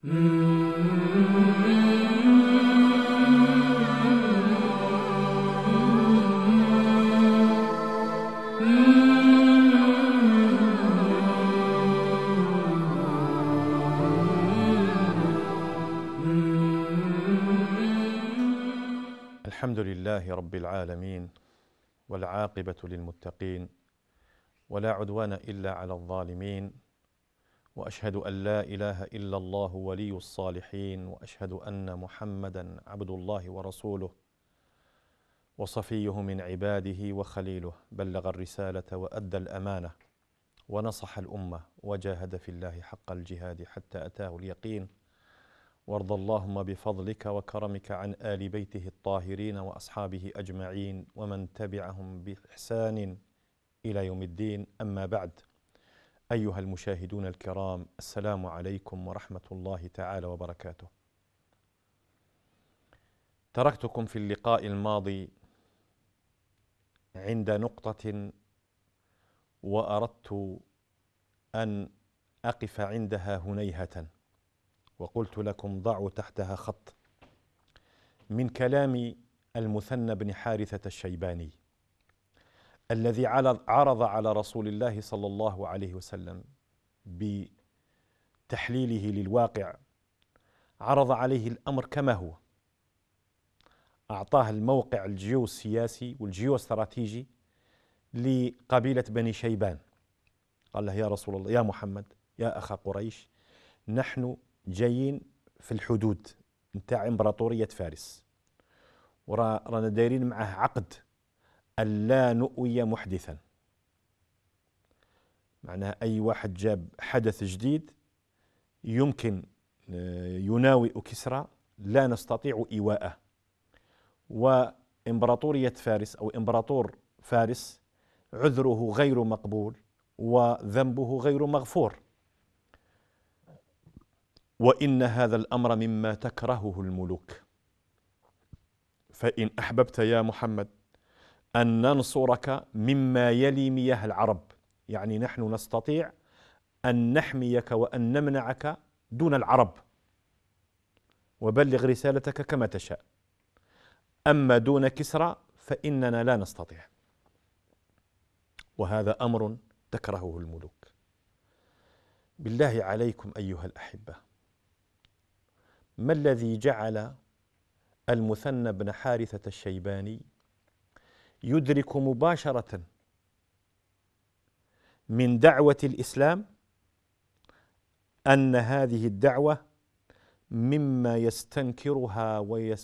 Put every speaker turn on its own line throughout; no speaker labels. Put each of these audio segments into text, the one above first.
الحمد لله رب العالمين والعاقبة للمتقين ولا عدوان إلا على الظالمين واشهد ان لا اله الا الله ولي الصالحين واشهد ان محمدا عبد الله ورسوله وصفيه من عباده وخليله بلغ الرساله وادى الامانه ونصح الامه وجاهد في الله حق الجهاد حتى اتاه اليقين وارض اللهم بفضلك وكرمك عن ال بيته الطاهرين واصحابه اجمعين ومن تبعهم باحسان الى يوم الدين اما بعد أيها المشاهدون الكرام السلام عليكم ورحمة الله تعالى وبركاته. تركتكم في اللقاء الماضي عند نقطة وأردت أن أقف عندها هنيهة وقلت لكم ضعوا تحتها خط من كلام المثنى بن حارثة الشيباني الذي عرض على رسول الله صلى الله عليه وسلم بتحليله للواقع عرض عليه الامر كما هو اعطاه الموقع الجيوسياسي والجيوستراتيجي لقبيله بني شيبان قال له يا رسول الله يا محمد يا اخا قريش نحن جايين في الحدود نتاع امبراطوريه فارس ورانا دايرين معه عقد ألا نؤوي محدثا معناها أي واحد جاب حدث جديد يمكن آه، يناوئ كسرى لا نستطيع إيواءه وإمبراطورية فارس أو إمبراطور فارس عذره غير مقبول وذنبه غير مغفور وإن هذا الأمر مما تكرهه الملوك فإن أحببت يا محمد أن ننصرك مما يلي مياه العرب يعني نحن نستطيع أن نحميك وأن نمنعك دون العرب وبلغ رسالتك كما تشاء أما دون كسرى فإننا لا نستطيع وهذا أمر تكرهه الملوك بالله عليكم أيها الأحبة ما الذي جعل المثنى بن حارثة الشيباني يدرك مباشره من دعوه الاسلام ان هذه الدعوه مما يستنكرها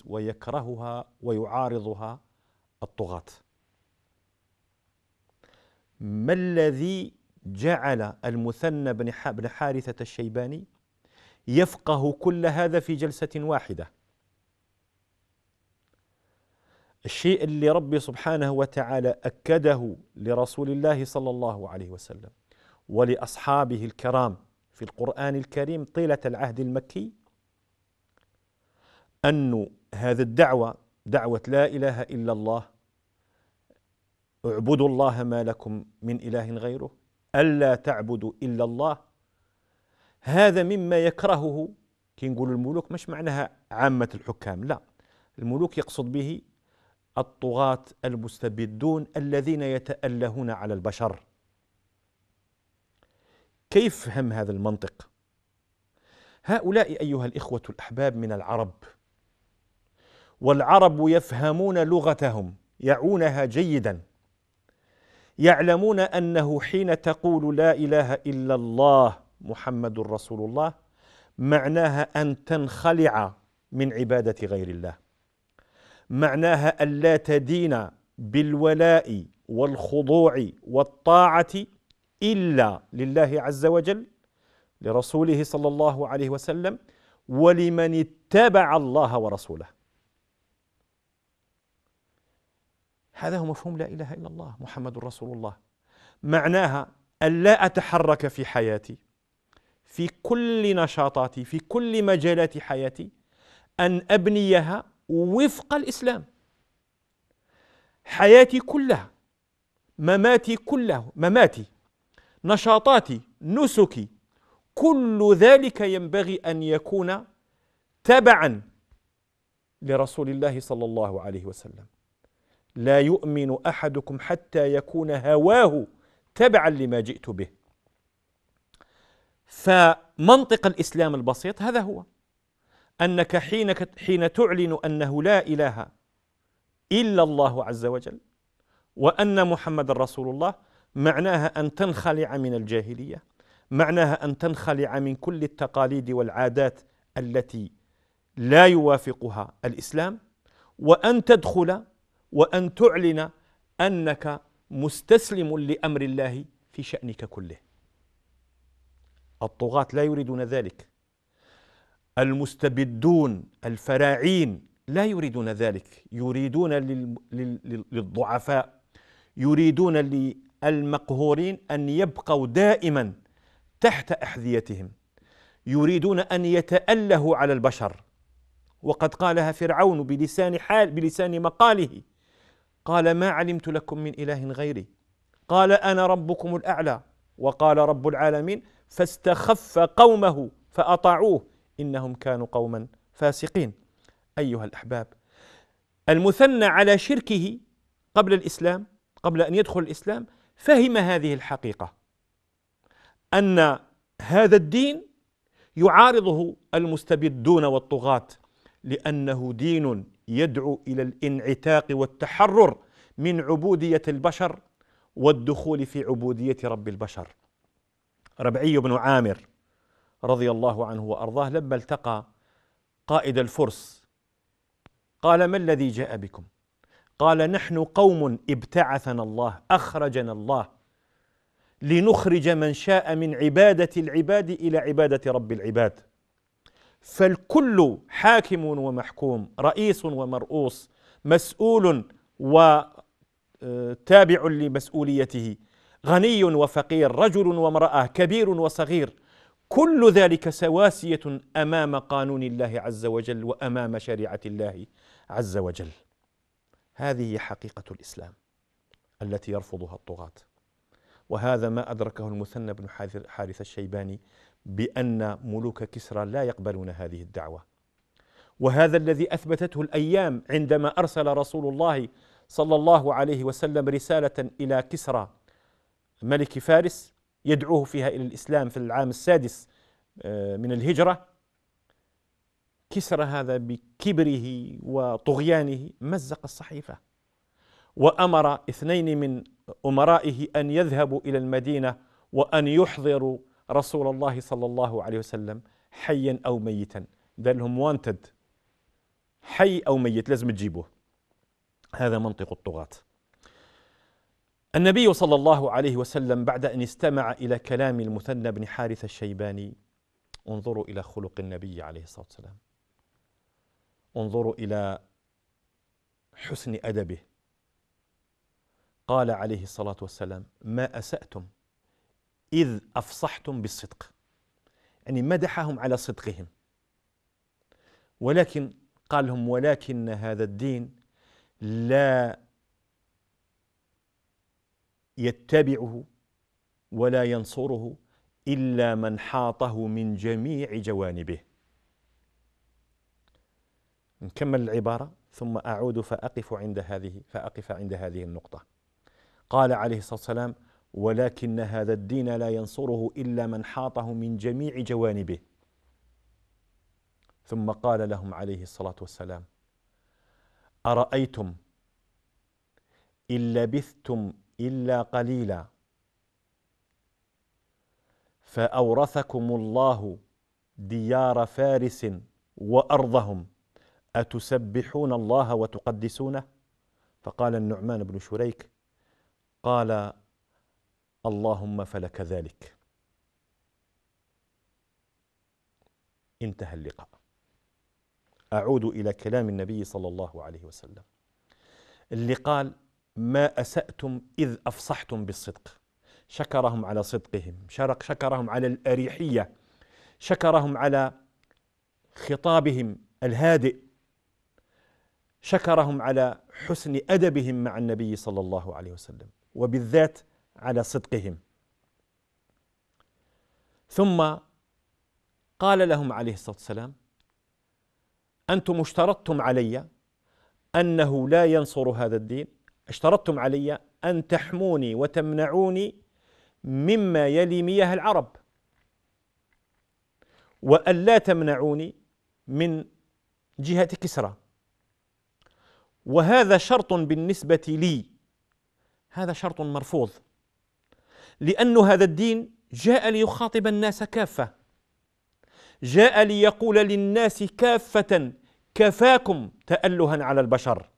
ويكرهها ويعارضها الطغاه ما الذي جعل المثنى بن حارثه الشيباني يفقه كل هذا في جلسه واحده الشيء اللي ربي سبحانه وتعالى اكده لرسول الله صلى الله عليه وسلم ولاصحابه الكرام في القران الكريم طيله العهد المكي ان هذه الدعوه دعوه لا اله الا الله اعبدوا الله ما لكم من اله غيره الا تعبدوا الا الله هذا مما يكرهه كي نقول الملوك مش معناها عامه الحكام لا الملوك يقصد به الطغاة المستبدون الذين يتألهون على البشر كيف فهم هذا المنطق؟ هؤلاء أيها الإخوة الأحباب من العرب والعرب يفهمون لغتهم يعونها جيدا يعلمون أنه حين تقول لا إله إلا الله محمد رسول الله معناها أن تنخلع من عبادة غير الله معناها ألا تدين بالولاء والخضوع والطاعة إلا لله عز وجل لرسوله صلى الله عليه وسلم ولمن اتبع الله ورسوله هذا هو مفهوم لا إله إلا الله محمد رسول الله معناها ألا أتحرك في حياتي في كل نشاطاتي في كل مجالات حياتي أن أبنيها وفق الإسلام حياتي كلها مماتي كله مماتي نشاطاتي نسكي كل ذلك ينبغي أن يكون تبعا لرسول الله صلى الله عليه وسلم لا يؤمن أحدكم حتى يكون هواه تبعا لما جئت به فمنطق الإسلام البسيط هذا هو أنك حين, حين تعلن أنه لا إله إلا الله عز وجل وأن محمد رسول الله معناها أن تنخلع من الجاهلية معناها أن تنخلع من كل التقاليد والعادات التي لا يوافقها الإسلام وأن تدخل وأن تعلن أنك مستسلم لأمر الله في شأنك كله الطغاة لا يريدون ذلك المستبدون الفراعين لا يريدون ذلك يريدون للضعفاء يريدون للمقهورين أن يبقوا دائما تحت أحذيتهم يريدون أن يتألهوا على البشر وقد قالها فرعون بلسان حال بلسان مقاله قال ما علمت لكم من إله غيري قال أنا ربكم الأعلى وقال رب العالمين فاستخف قومه فأطاعوه إنهم كانوا قوما فاسقين أيها الأحباب المثنى على شركه قبل الإسلام قبل أن يدخل الإسلام فهم هذه الحقيقة أن هذا الدين يعارضه المستبدون والطغاة لأنه دين يدعو إلى الانعتاق والتحرر من عبودية البشر والدخول في عبودية رب البشر ربعي بن عامر رضي الله عنه وارضاه لما التقى قائد الفرس قال ما الذي جاء بكم قال نحن قوم ابتعثنا الله اخرجنا الله لنخرج من شاء من عباده العباد الى عباده رب العباد فالكل حاكم ومحكوم رئيس ومرؤوس مسؤول وتابع آه، لمسؤوليته غني وفقير رجل وامراه كبير وصغير كل ذلك سواسيه امام قانون الله عز وجل وامام شريعه الله عز وجل هذه حقيقه الاسلام التي يرفضها الطغاه وهذا ما ادركه المثنى بن حارث الشيباني بان ملوك كسرى لا يقبلون هذه الدعوه وهذا الذي اثبتته الايام عندما ارسل رسول الله صلى الله عليه وسلم رساله الى كسرى ملك فارس يدعوه فيها إلى الإسلام في العام السادس آه، من الهجرة كسرى هذا بكبره وطغيانه مزق الصحيفة وأمر اثنين من أمرائه أن يذهبوا إلى المدينة وأن يحضروا رسول الله صلى الله عليه وسلم حيا أو ميتا قال لهم وانتد حي أو ميت لازم تجيبوه هذا منطق الطغاة النبي صلى الله عليه وسلم بعد أن استمع إلى كلام المثنى بن حارث الشيباني انظروا إلى خلق النبي عليه الصلاة والسلام انظروا إلى حسن أدبه قال عليه الصلاة والسلام ما أسأتم إذ أفصحتم بالصدق يعني مدحهم على صدقهم ولكن قال لهم ولكن هذا الدين لا يتبعه ولا ينصره الا من حاطه من جميع جوانبه نكمل العباره ثم اعود فاقف عند هذه فاقف عند هذه النقطه قال عليه الصلاه والسلام ولكن هذا الدين لا ينصره الا من حاطه من جميع جوانبه ثم قال لهم عليه الصلاه والسلام ارايتم ان لبثتم الا قليلا فاورثكم الله ديار فارس وارضهم اتسبحون الله وتقدسونه فقال النعمان بن شريك قال اللهم فلك ذلك انتهى اللقاء اعود الى كلام النبي صلى الله عليه وسلم اللي قال ما أسأتم إذ أفصحتم بالصدق شكرهم على صدقهم شرق شكرهم على الأريحية شكرهم على خطابهم الهادئ شكرهم على حسن أدبهم مع النبي صلى الله عليه وسلم وبالذات على صدقهم ثم قال لهم عليه الصلاة والسلام أنتم اشترطتم علي أنه لا ينصر هذا الدين اشترطتم علي أن تحموني وتمنعوني مما يلي مياه العرب وأن لا تمنعوني من جهة كسرى وهذا شرط بالنسبة لي هذا شرط مرفوض لأن هذا الدين جاء ليخاطب الناس كافة جاء ليقول للناس كافة كفاكم تألها على البشر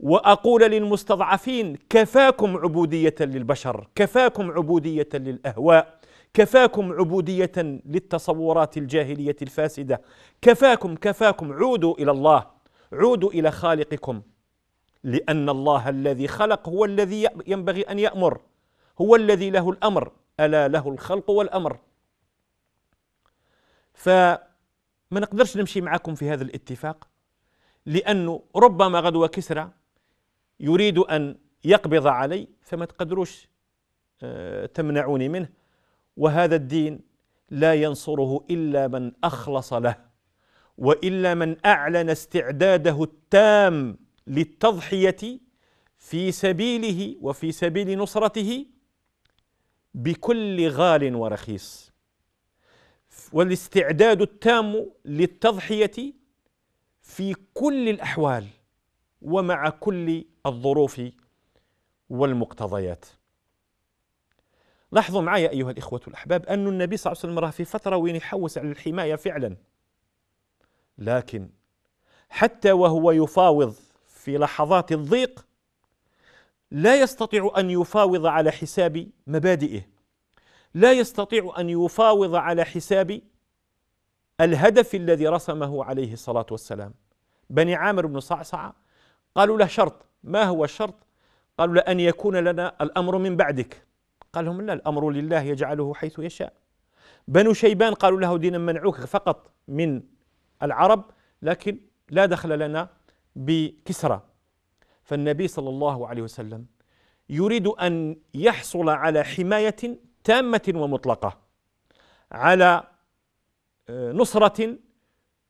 واقول للمستضعفين كفاكم عبوديه للبشر كفاكم عبوديه للاهواء كفاكم عبوديه للتصورات الجاهليه الفاسده كفاكم كفاكم عودوا الى الله عودوا الى خالقكم لان الله الذي خلق هو الذي ينبغي ان يامر هو الذي له الامر الا له الخلق والامر فما نقدرش نمشي معكم في هذا الاتفاق لانه ربما غدوه كسرى يريد أن يقبض علي فما تقدروش آه، تمنعوني منه وهذا الدين لا ينصره إلا من أخلص له وإلا من أعلن استعداده التام للتضحية في سبيله وفي سبيل نصرته بكل غال ورخيص والاستعداد التام للتضحية في كل الأحوال ومع كل الظروف والمقتضيات لاحظوا معي أيها الإخوة الأحباب أن النبي صلى الله عليه وسلم راه في فترة وين يحوس على الحماية فعلا لكن حتى وهو يفاوض في لحظات الضيق لا يستطيع أن يفاوض على حساب مبادئه لا يستطيع أن يفاوض على حساب الهدف الذي رسمه عليه الصلاة والسلام بني عامر بن صعصعة قالوا له شرط ما هو الشرط قالوا له أن يكون لنا الأمر من بعدك قال لهم لا الأمر لله يجعله حيث يشاء بنو شيبان قالوا له دينا منعوك فقط من العرب لكن لا دخل لنا بكسرى فالنبي صلى الله عليه وسلم يريد أن يحصل على حماية تامة ومطلقة على آه، نصرة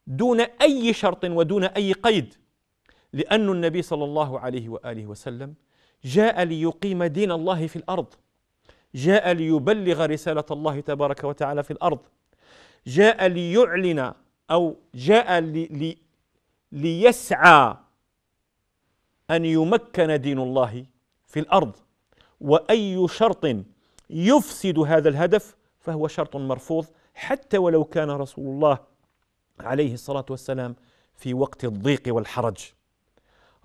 دون أي شرط ودون أي قيد لأن النبي صلى الله عليه وآله وسلم جاء ليقيم دين الله في الأرض جاء ليبلغ رسالة الله تبارك وتعالى في الأرض جاء ليعلن أو جاء لي لي ليسعى أن يمكن دين الله في الأرض وأي شرط يفسد هذا الهدف فهو شرط مرفوض حتى ولو كان رسول الله عليه الصلاة والسلام في وقت الضيق والحرج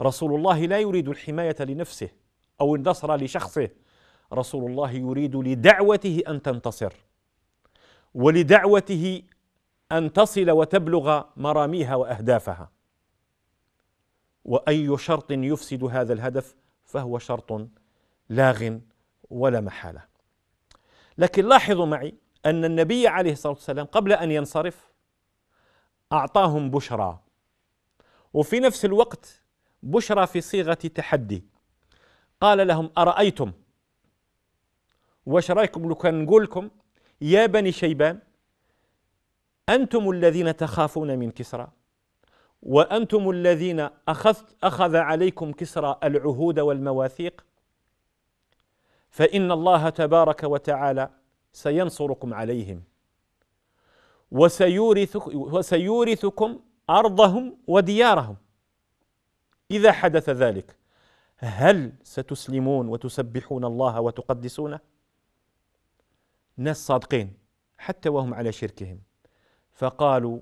رسول الله لا يريد الحمايه لنفسه او النصر لشخصه رسول الله يريد لدعوته ان تنتصر ولدعوته ان تصل وتبلغ مراميها واهدافها واي شرط يفسد هذا الهدف فهو شرط لاغ ولا محاله لكن لاحظوا معي ان النبي عليه الصلاه والسلام قبل ان ينصرف اعطاهم بشرى وفي نفس الوقت بشرى في صيغه تحدي قال لهم ارايتم وش رايكم لو كان نقول لكم يا بني شيبان انتم الذين تخافون من كسرى وانتم الذين اخذت اخذ عليكم كسرى العهود والمواثيق فان الله تبارك وتعالى سينصركم عليهم وسيورث وسيورثكم ارضهم وديارهم إذا حدث ذلك هل ستسلمون وتسبحون الله وتقدسونه؟ ناس صادقين حتى وهم على شركهم فقالوا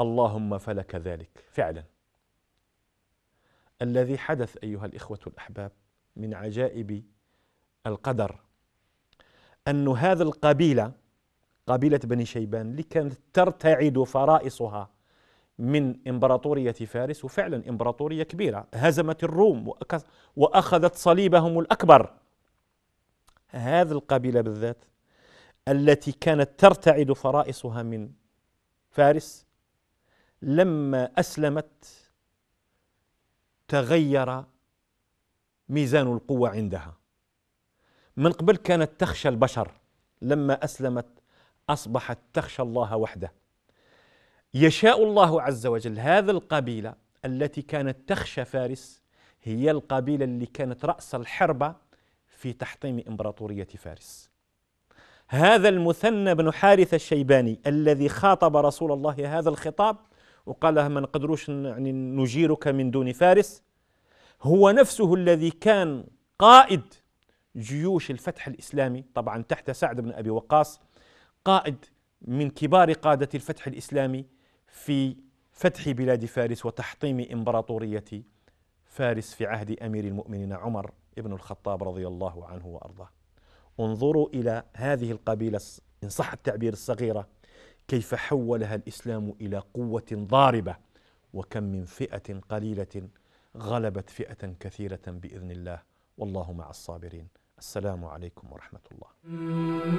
اللهم فلك ذلك فعلا الذي حدث ايها الاخوه الاحباب من عجائب القدر ان هذا القبيله قبيله بني شيبان اللي كانت ترتعد فرائصها من إمبراطورية فارس وفعلا إمبراطورية كبيرة هزمت الروم وأخذت صليبهم الأكبر هذه القبيلة بالذات التي كانت ترتعد فرائصها من فارس لما أسلمت تغير ميزان القوة عندها من قبل كانت تخشى البشر لما أسلمت أصبحت تخشى الله وحده يشاء الله عز وجل هذا القبيله التي كانت تخشى فارس هي القبيله اللي كانت راس الحربه في تحطيم امبراطوريه فارس. هذا المثنى بن حارثه الشيباني الذي خاطب رسول الله هذا الخطاب وقال له ما نقدروش يعني نجيرك من دون فارس هو نفسه الذي كان قائد جيوش الفتح الاسلامي طبعا تحت سعد بن ابي وقاص قائد من كبار قاده الفتح الاسلامي في فتح بلاد فارس وتحطيم امبراطوريه فارس في عهد امير المؤمنين عمر بن الخطاب رضي الله عنه وارضاه. انظروا الى هذه القبيله ان صح التعبير الصغيره كيف حولها الاسلام الى قوه ضاربه وكم من فئه قليله غلبت فئه كثيره باذن الله والله مع الصابرين. السلام عليكم ورحمه الله.